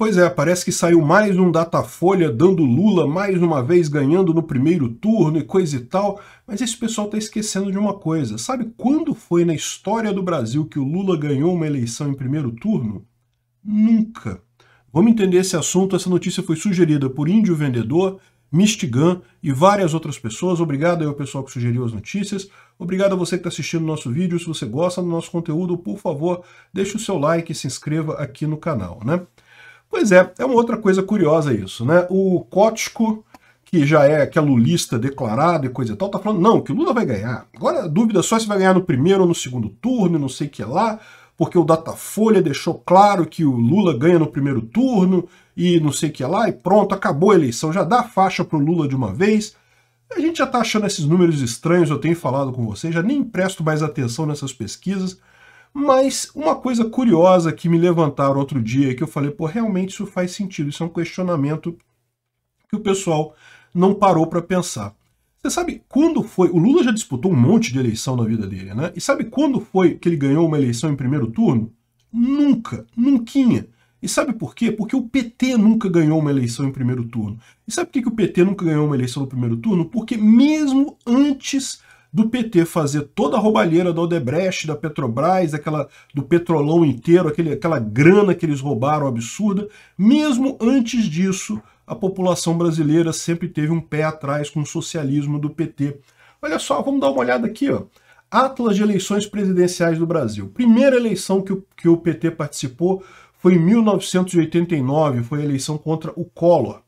Pois é, parece que saiu mais um Datafolha dando Lula mais uma vez ganhando no primeiro turno e coisa e tal, mas esse pessoal está esquecendo de uma coisa. Sabe quando foi na história do Brasil que o Lula ganhou uma eleição em primeiro turno? Nunca. Vamos entender esse assunto. Essa notícia foi sugerida por Índio Vendedor, Mistigan e várias outras pessoas. Obrigado aí ao pessoal que sugeriu as notícias. Obrigado a você que está assistindo o nosso vídeo. Se você gosta do nosso conteúdo, por favor, deixe o seu like e se inscreva aqui no canal, né? Pois é, é uma outra coisa curiosa isso, né? O Cótico, que já é aquela lulista declarado e coisa e tal, tá falando, não, que o Lula vai ganhar. Agora, dúvida só se vai ganhar no primeiro ou no segundo turno, não sei o que lá, porque o Datafolha deixou claro que o Lula ganha no primeiro turno e não sei o que lá, e pronto, acabou a eleição, já dá faixa pro Lula de uma vez. A gente já tá achando esses números estranhos, eu tenho falado com vocês, já nem presto mais atenção nessas pesquisas, mas uma coisa curiosa que me levantaram outro dia, que eu falei, pô, realmente isso faz sentido, isso é um questionamento que o pessoal não parou para pensar. Você sabe quando foi? O Lula já disputou um monte de eleição na vida dele, né? E sabe quando foi que ele ganhou uma eleição em primeiro turno? Nunca, nunca. E sabe por quê? Porque o PT nunca ganhou uma eleição em primeiro turno. E sabe por que, que o PT nunca ganhou uma eleição no primeiro turno? Porque mesmo antes do PT fazer toda a roubalheira da Odebrecht, da Petrobras, aquela do petrolão inteiro, aquele, aquela grana que eles roubaram absurda, mesmo antes disso, a população brasileira sempre teve um pé atrás com o socialismo do PT. Olha só, vamos dar uma olhada aqui, ó. Atlas de eleições presidenciais do Brasil. Primeira eleição que o, que o PT participou foi em 1989, foi a eleição contra o Collor.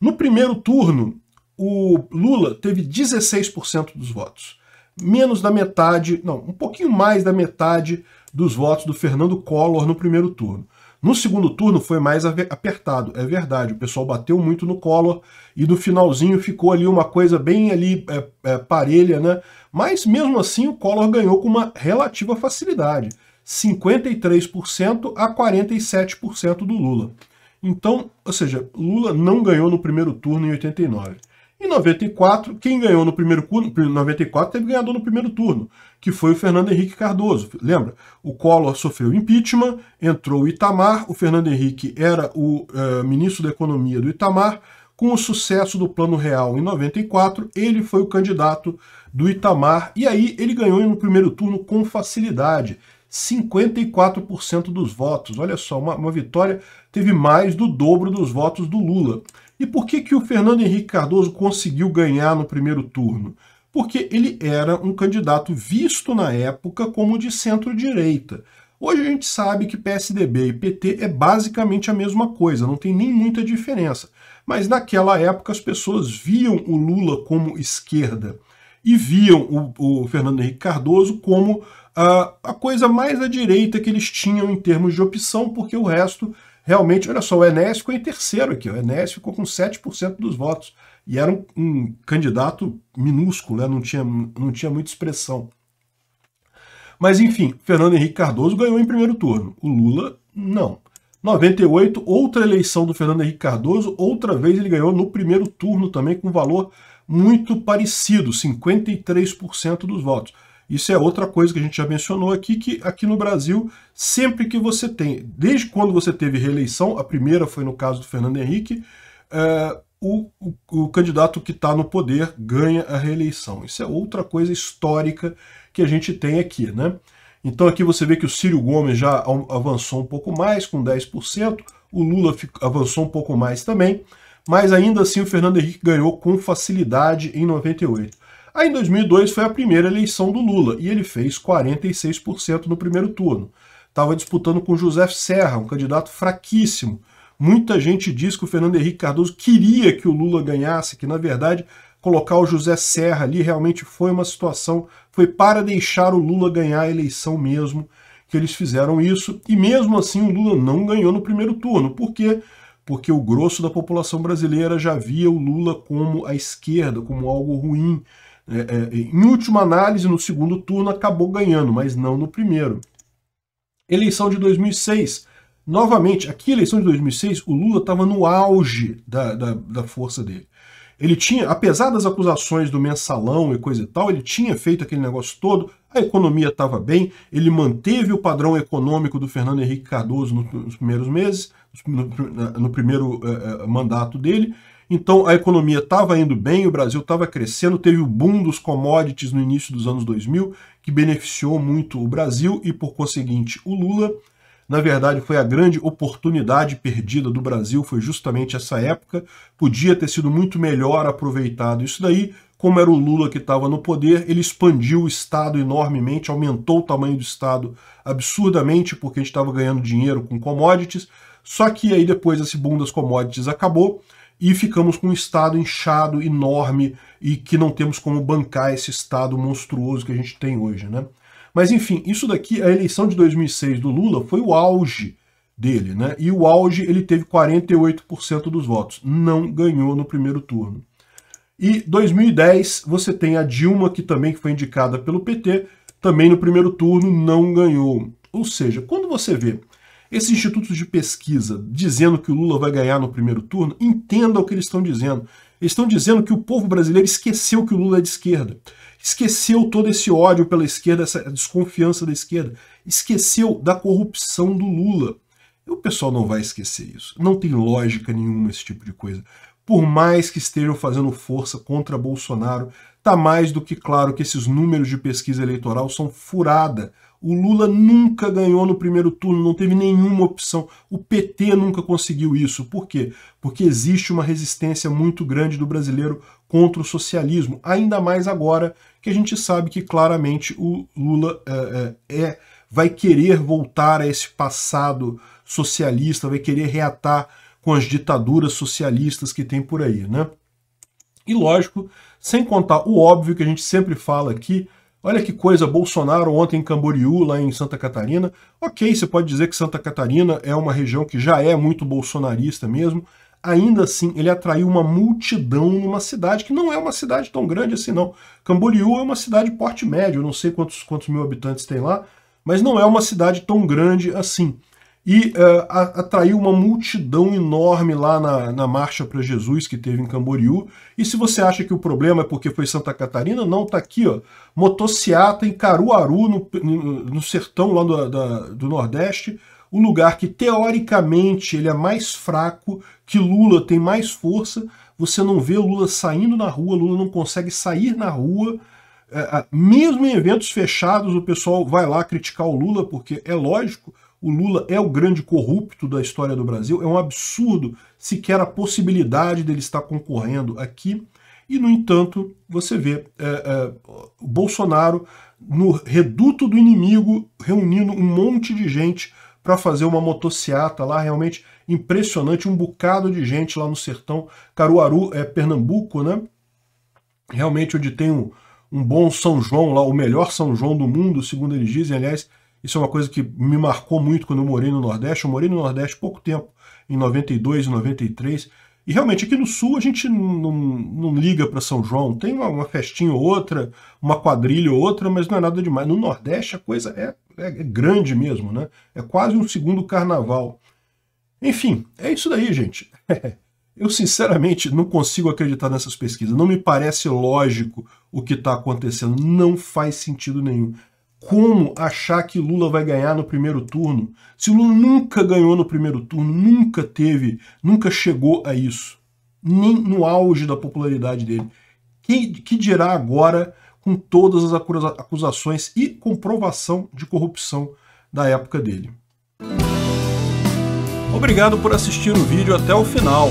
No primeiro turno, o Lula teve 16% dos votos menos da metade, não, um pouquinho mais da metade dos votos do Fernando Collor no primeiro turno. No segundo turno foi mais apertado, é verdade. O pessoal bateu muito no Collor e no finalzinho ficou ali uma coisa bem ali é, é, parelha, né? Mas mesmo assim o Collor ganhou com uma relativa facilidade, 53% a 47% do Lula. Então, ou seja, Lula não ganhou no primeiro turno em 89. Em 94, quem ganhou no primeiro turno, em 94 teve ganhador no primeiro turno, que foi o Fernando Henrique Cardoso. Lembra? O Collor sofreu impeachment, entrou o Itamar, o Fernando Henrique era o uh, ministro da Economia do Itamar. Com o sucesso do Plano Real em 94, ele foi o candidato do Itamar e aí ele ganhou no primeiro turno com facilidade. 54% dos votos. Olha só, uma, uma, vitória teve mais do dobro dos votos do Lula. E por que, que o Fernando Henrique Cardoso conseguiu ganhar no primeiro turno? Porque ele era um candidato visto na época como de centro-direita. Hoje a gente sabe que PSDB e PT é basicamente a mesma coisa, não tem nem muita diferença. Mas naquela época as pessoas viam o Lula como esquerda e viam o, o Fernando Henrique Cardoso como a, coisa mais à direita que eles tinham em termos de opção, porque o resto realmente, olha só, o Enéas ficou em terceiro aqui, o Enéas ficou com 7% dos votos, e era um, um candidato minúsculo, né? não, tinha, não tinha muita expressão. Mas enfim, Fernando Henrique Cardoso ganhou em primeiro turno, o Lula não. 98, outra eleição do Fernando Henrique Cardoso, outra vez ele ganhou no primeiro turno também com valor muito parecido, 53% dos votos. Isso é outra coisa que a gente já mencionou aqui, que aqui no Brasil, sempre que você tem, desde quando você teve reeleição, a primeira foi no caso do Fernando Henrique, eh, o, o, o, candidato que está no poder ganha a reeleição. Isso é outra coisa histórica que a gente tem aqui, né? Então aqui você vê que o Ciro Gomes já avançou um pouco mais, com 10%, o Lula avançou um pouco mais também, mas ainda assim o Fernando Henrique ganhou com facilidade em 98%. Aí em 2002 foi a primeira eleição do Lula e ele fez 46% no primeiro turno. Estava disputando com José Serra, um candidato fraquíssimo. Muita gente diz que o Fernando Henrique Cardoso queria que o Lula ganhasse, que na verdade colocar o José Serra ali realmente foi uma situação, foi para deixar o Lula ganhar a eleição mesmo que eles fizeram isso. E mesmo assim o Lula não ganhou no primeiro turno. Por quê? Porque o grosso da população brasileira já via o Lula como a esquerda, como algo ruim, é, é, em última análise, no segundo turno, acabou ganhando, mas não no primeiro. Eleição de 2006. Novamente, aqui, eleição de 2006, o Lula estava no auge da, da, da força dele. Ele tinha, apesar das acusações do mensalão e coisa e tal, ele tinha feito aquele negócio todo, a economia estava bem, ele manteve o padrão econômico do Fernando Henrique Cardoso nos primeiros meses, no, no primeiro eh, eh, mandato dele, então a economia estava indo bem, o Brasil estava crescendo, teve o boom dos commodities no início dos anos 2000, que beneficiou muito o Brasil e, por conseguinte, o Lula. Na verdade, foi a grande oportunidade perdida do Brasil, foi justamente essa época. Podia ter sido muito melhor aproveitado isso daí. Como era o Lula que estava no poder, ele expandiu o Estado enormemente, aumentou o tamanho do Estado absurdamente, porque a gente estava ganhando dinheiro com commodities. Só que aí depois esse boom das commodities acabou, e ficamos com um Estado inchado, enorme e que não temos como bancar esse Estado monstruoso que a gente tem hoje. Né? Mas enfim, isso daqui, a eleição de 2006 do Lula foi o auge dele, né? E o auge ele teve 48% dos votos, não ganhou no primeiro turno. E 2010 você tem a Dilma que também foi indicada pelo PT, também no primeiro turno não ganhou. Ou seja, quando você vê esses institutos de pesquisa dizendo que o Lula vai ganhar no primeiro turno, entenda o que eles estão dizendo. Eles estão dizendo que o povo brasileiro esqueceu que o Lula é de esquerda. Esqueceu todo esse ódio pela esquerda, essa desconfiança da esquerda. Esqueceu da corrupção do Lula. E o pessoal não vai esquecer isso. Não tem lógica nenhuma esse tipo de coisa. Por mais que estejam fazendo força contra Bolsonaro, tá mais do que claro que esses números de pesquisa eleitoral são furada o Lula nunca ganhou no primeiro turno, não teve nenhuma opção. O PT nunca conseguiu isso. Por quê? Porque existe uma resistência muito grande do brasileiro contra o socialismo, ainda mais agora que a gente sabe que claramente o Lula é, é vai querer voltar a esse passado socialista, vai querer reatar com as ditaduras socialistas que tem por aí, né? E lógico, sem contar o óbvio que a gente sempre fala aqui, Olha que coisa, Bolsonaro ontem em Camboriú, lá em Santa Catarina. Ok, você pode dizer que Santa Catarina é uma região que já é muito bolsonarista mesmo. Ainda assim, ele atraiu uma multidão numa cidade que não é uma cidade tão grande assim, não. Camboriú é uma cidade porte médio, não sei quantos, quantos mil habitantes tem lá, mas não é uma cidade tão grande assim e uh, atraiu uma multidão enorme lá na, na Marcha para Jesus que teve em Camboriú. E se você acha que o problema é porque foi Santa Catarina, não, tá aqui, ó. Motociata em Caruaru, no, no sertão lá do, da, do Nordeste, o lugar que teoricamente ele é mais fraco, que Lula tem mais força. Você não vê Lula saindo na rua, Lula não consegue sair na rua. Eh, eh, mesmo em eventos fechados, o pessoal vai lá criticar o Lula, porque é lógico, o Lula é o grande corrupto da história do Brasil, é um absurdo sequer a possibilidade dele estar concorrendo aqui. E, no entanto, você vê é, é, Bolsonaro no reduto do inimigo reunindo um monte de gente para fazer uma motociata lá, realmente impressionante, um bocado de gente lá no sertão, Caruaru, é Pernambuco, né? Realmente onde tem um, um bom São João lá, o melhor São João do mundo, segundo eles dizem, aliás, isso é uma coisa que me marcou muito quando eu morei no Nordeste. Eu morei no Nordeste pouco tempo, em 92 e 93. E realmente aqui no Sul a gente não, não liga para São João. Tem uma, uma, festinha ou outra, uma quadrilha ou outra, mas não é nada demais. No Nordeste a coisa é, é, é grande mesmo, né? É quase um segundo carnaval. Enfim, é isso daí, gente. Eu sinceramente não consigo acreditar nessas pesquisas. Não me parece lógico o que está acontecendo. Não faz sentido nenhum como achar que Lula vai ganhar no primeiro turno, se Lula nunca ganhou no primeiro turno, nunca teve, nunca chegou a isso, nem no auge da popularidade dele. Que, que dirá agora com todas as acusações e comprovação de corrupção da época dele? Obrigado por assistir o vídeo até o final.